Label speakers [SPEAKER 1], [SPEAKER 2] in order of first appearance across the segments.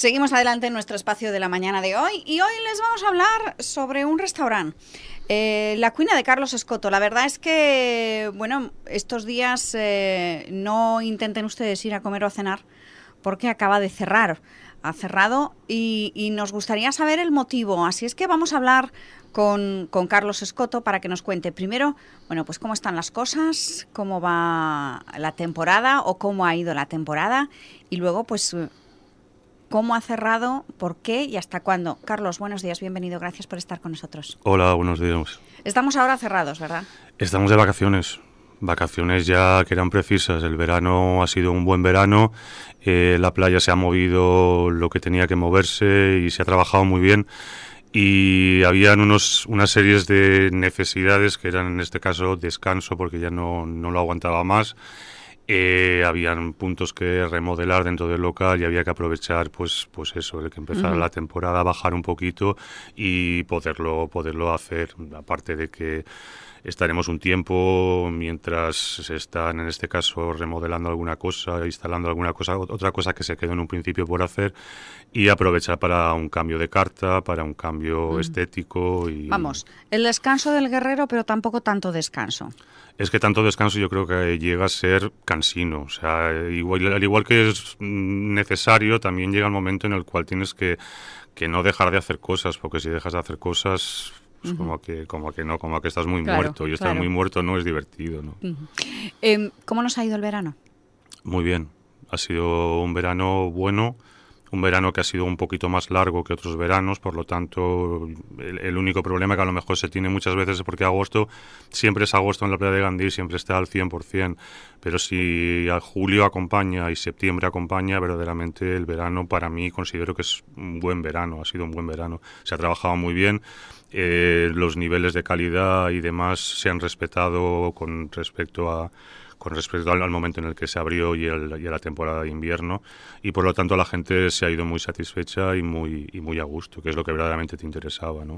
[SPEAKER 1] Seguimos adelante en nuestro espacio de la mañana de hoy y hoy les vamos a hablar sobre un restaurante. Eh, la cuina de Carlos Escoto. La verdad es que, bueno, estos días eh, no intenten ustedes ir a comer o a cenar porque acaba de cerrar. Ha cerrado y, nos gustaría saber el motivo. Así es que vamos a hablar con, con, Carlos Escoto para que nos cuente primero, bueno, pues cómo están las cosas, cómo va la temporada o cómo ha ido la temporada y luego, pues, cómo ha cerrado, por qué y hasta cuándo. Carlos, buenos días, bienvenido, gracias por estar con nosotros.
[SPEAKER 2] Hola, buenos días.
[SPEAKER 1] Estamos ahora cerrados, ¿verdad?
[SPEAKER 2] Estamos de vacaciones. Vacaciones ya que eran precisas. El verano ha sido un buen verano. Eh, la playa se ha movido lo que tenía que moverse y se ha trabajado muy bien y habían unos, unas series de necesidades que eran en este caso descanso porque ya no, no lo aguantaba más eh, habían puntos que remodelar dentro del local y había que aprovechar, pues, pues eso, el que empezara la temporada, bajar un poquito y poderlo, poderlo hacer. Aparte de que estaremos un tiempo mientras se están, en este caso, remodelando alguna cosa, instalando alguna cosa, otra cosa que se quedó en un principio por hacer y aprovechar para un cambio de carta, para un cambio estético. Y... Vamos,
[SPEAKER 1] el descanso del guerrero, pero tampoco tanto descanso.
[SPEAKER 2] Es que tanto descanso yo creo que llega a ser sino, O sea, al igual que es necesario, también llega el momento en el cual tienes que, no dejar de hacer cosas, porque si dejas de hacer cosas, pues como que como que no, como que estás muy muerto. Y estar muy muerto no es divertido. ¿no?
[SPEAKER 1] Em, ¿Cómo nos ha ido el verano?
[SPEAKER 2] Muy bien. Ha sido un verano bueno un verano que ha sido un poquito más largo que otros veranos, por lo tanto, el, único problema que a lo mejor se tiene muchas veces es porque agosto siempre es agosto en la playa de Gandhi, siempre está al 100%, pero si a julio acompaña y septiembre acompaña, verdaderamente el verano para mí considero que es un buen verano, ha sido un buen verano, se ha trabajado muy bien. Eh, los niveles de calidad y demás se han respetado con respecto a, con respecto al, momento en el que se abrió y, a la temporada de invierno y por lo tanto la gente se ha ido muy satisfecha y muy, y muy a gusto, que es lo que verdaderamente te interesaba. ¿no?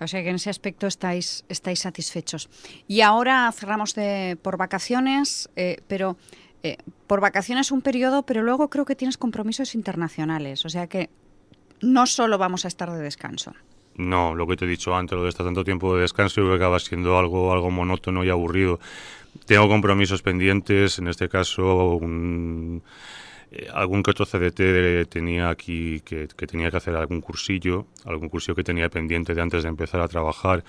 [SPEAKER 1] O sea que en ese aspecto estáis, estáis satisfechos. Y ahora cerramos de, por vacaciones, eh, pero... Eh, por vacaciones un periodo, pero luego creo que tienes compromisos internacionales, o sea que no solo vamos a estar de descanso.
[SPEAKER 2] No, lo que te he dicho antes, lo de estar tanto tiempo de descanso, yo creo que acaba siendo algo, algo monótono y aburrido. Tengo compromisos pendientes, en este caso eh, algún que otro CDT tenía aquí que, que, tenía que hacer algún cursillo, algún cursillo que tenía pendiente de antes de empezar a trabajar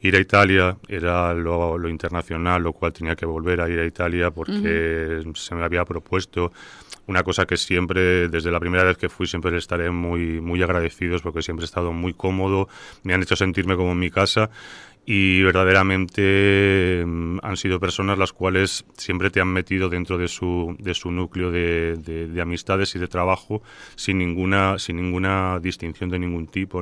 [SPEAKER 2] ir a Italia era lo, internacional, lo cual tenía que volver a ir a Italia porque se me había propuesto una cosa que siempre, desde la primera vez que fui, siempre estaré muy, muy agradecidos porque siempre he estado muy cómodo, me han hecho sentirme como en mi casa y verdaderamente mm, han sido personas las cuales siempre te han metido dentro de su, núcleo de, amistades y de trabajo sin ninguna, sin ninguna distinción de ningún tipo.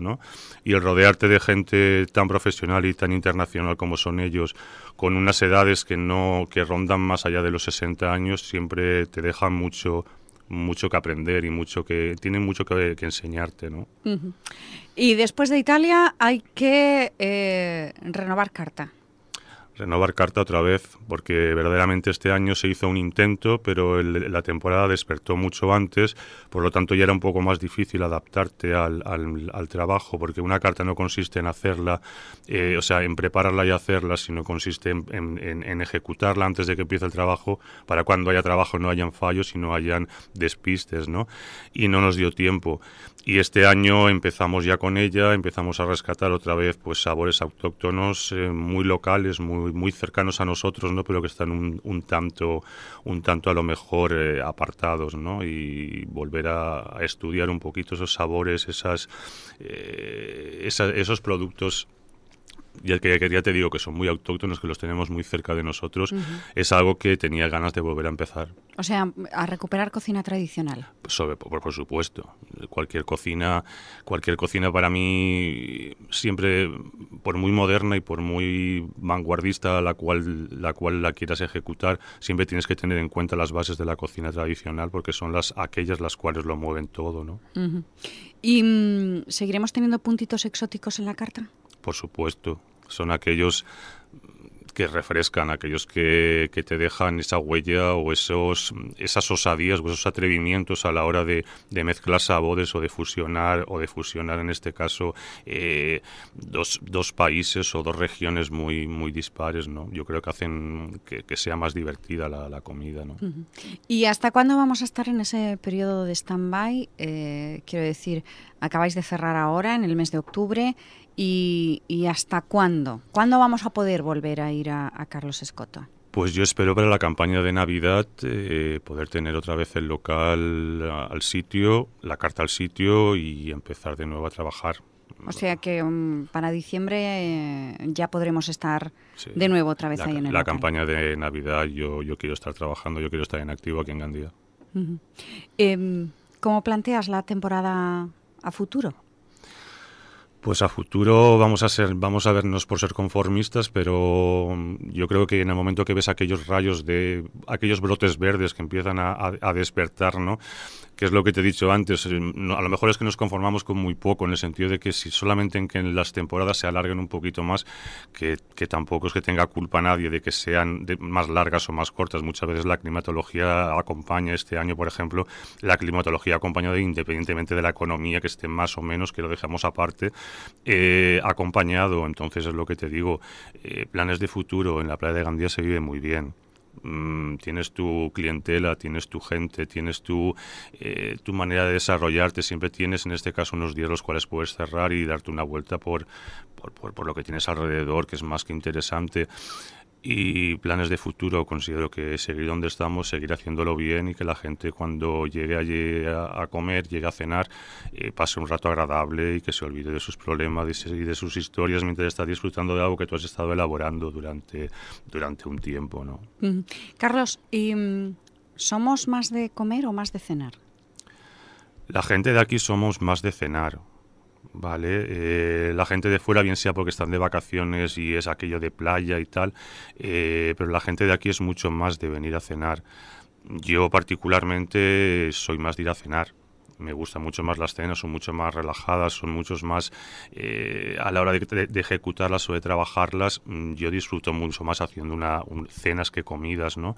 [SPEAKER 2] Y el rodearte de gente tan profesional y tan internacional como son ellos, con unas edades que, no, que rondan más allá de los 60 años, siempre te deja mucho, mucho que aprender y mucho que tienen mucho que, enseñarte, ¿no?
[SPEAKER 1] Y después de Italia hay que eh, renovar carta
[SPEAKER 2] renovar carta otra vez, porque verdaderamente este año se hizo un intento, pero la temporada despertó mucho antes, por lo tanto ya era un poco más difícil adaptarte al, al, trabajo, porque una carta no consiste en hacerla, eh, o sea, en prepararla y hacerla, sino consiste en, en, ejecutarla antes de que empiece el trabajo, para cuando haya trabajo no hayan fallos y no hayan despistes, ¿no? Y no nos dio tiempo. Y este año empezamos ya con ella, empezamos a rescatar otra vez pues sabores autóctonos eh, muy locales, muy muy, cercanos a nosotros, ¿no? Pero que están un, tanto, un tanto a lo mejor eh, apartados, ¿no? Y volver a, estudiar un poquito esos sabores, esas, eh, esos productos ya que, ya te digo que son muy autóctonos, que los tenemos muy cerca de nosotros, es algo que tenía ganas de volver a empezar.
[SPEAKER 1] O sea, a recuperar cocina tradicional.
[SPEAKER 2] Sobre, por, supuesto, cualquier cocina, cualquier cocina para mí siempre, por muy moderna y por muy vanguardista la cual la cual la quieras ejecutar, siempre tienes que tener en cuenta las bases de la cocina tradicional porque son las aquellas las cuales lo mueven todo, ¿no?
[SPEAKER 1] Y mm, seguiremos teniendo puntitos exóticos en la carta
[SPEAKER 2] por supuesto. Son aquellos que refrescan, aquellos que, te dejan esa huella o esos, esas osadías o esos atrevimientos a la hora de, mezclar sabores o de fusionar, o de fusionar en este caso eh, dos, países o dos regiones muy, muy dispares, ¿no? Yo creo que hacen que, sea más divertida la, comida, ¿no?
[SPEAKER 1] ¿Y hasta cuándo vamos a estar en ese periodo de stand-by? Eh, quiero decir, acabáis de cerrar ahora, en el mes de octubre, y, hasta cuándo. ¿Cuándo vamos a poder volver a ir a, Carlos Escoto?
[SPEAKER 2] Pues yo espero para la campaña de Navidad eh, poder tener otra vez el local al sitio, la carta al sitio y empezar de nuevo a trabajar.
[SPEAKER 1] O sea que mm, para diciembre eh, ya podremos estar de nuevo otra vez ahí en el La
[SPEAKER 2] campaña de Navidad yo, quiero estar trabajando, yo quiero estar en activo aquí en Gandía.
[SPEAKER 1] Em, ¿Cómo planteas la temporada a futuro?
[SPEAKER 2] Pues a futuro vamos a ser, vamos a vernos por ser conformistas, pero mm, yo creo que en el momento que ves aquellos rayos de, aquellos brotes verdes que empiezan a, despertar, ¿no? Que es lo que te he dicho antes. Eh, a lo mejor es que nos conformamos con muy poco, en el sentido de que si solamente en que las temporadas se alarguen un poquito más, que, tampoco es que tenga culpa nadie de que sean más largas o más cortas. Muchas veces la climatología acompaña este año, por ejemplo, la climatología acompaña independientemente de la economía que esté más o menos, que lo dejamos aparte eh, acompañado. Entonces es lo que te digo, eh, planes de futuro, en la playa de Gandía se vive muy bien. Mm, tienes tu clientela, tienes tu gente, tienes tu, eh, tu manera de desarrollarte, siempre tienes en este caso unos días los cuales puedes cerrar y darte una vuelta por, por, por lo que tienes alrededor, que es más que interesante y planes de futuro considero que seguir donde estamos, seguir haciéndolo bien y que la gente cuando llegue a, comer, llegue a cenar, eh, pase un rato agradable y que se olvide de sus problemas y de sus historias mientras está disfrutando de algo que tú has estado elaborando durante, durante un tiempo. ¿no?
[SPEAKER 1] Carlos, ¿y, mm, ¿somos más de comer o más de cenar?
[SPEAKER 2] La gente de aquí somos más de cenar. Vale, eh, la gente de fuera, bien sea porque están de vacaciones y es aquello de playa y tal, eh, pero la gente de aquí es mucho más de venir a cenar. Yo particularmente soy más de ir a cenar me gustan mucho más las cenas, son mucho más relajadas, son muchos más eh, a la hora de, ejecutarlas o de trabajarlas, mm, yo disfruto mucho más haciendo una cenas que comidas, ¿no?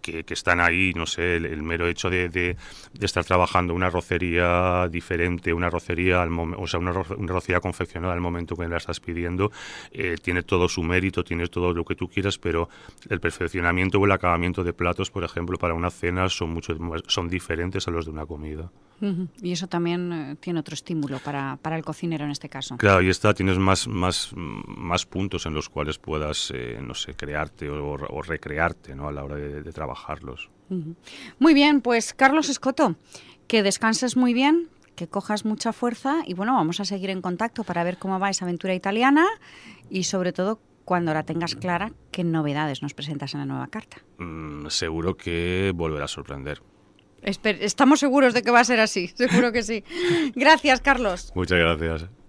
[SPEAKER 2] Que, están ahí, no sé, el, mero hecho de, estar trabajando una rocería diferente, una rocería, o sea, una, rocería confeccionada al momento que la estás pidiendo, eh, tiene todo su mérito, tiene todo lo que tú quieras, pero el perfeccionamiento o el acabamiento de platos, por ejemplo, para una cena son, mucho, son diferentes a los de una comida.
[SPEAKER 1] Y eso también eh, tiene otro estímulo para, para, el cocinero en este caso. Claro,
[SPEAKER 2] y está, tienes más, más, más puntos en los cuales puedas, eh, no sé, crearte o, recrearte ¿no? a la hora de, trabajarlos.
[SPEAKER 1] Muy bien, pues Carlos Escoto, que descanses muy bien, que cojas mucha fuerza y bueno, vamos a seguir en contacto para ver cómo va esa aventura italiana y sobre todo cuando la tengas clara, qué novedades nos presentas en la nueva carta.
[SPEAKER 2] Mm, seguro que volverá a sorprender.
[SPEAKER 1] Estamos seguros de que va a ser así, seguro que sí. Gracias, Carlos.
[SPEAKER 2] Muchas gracias.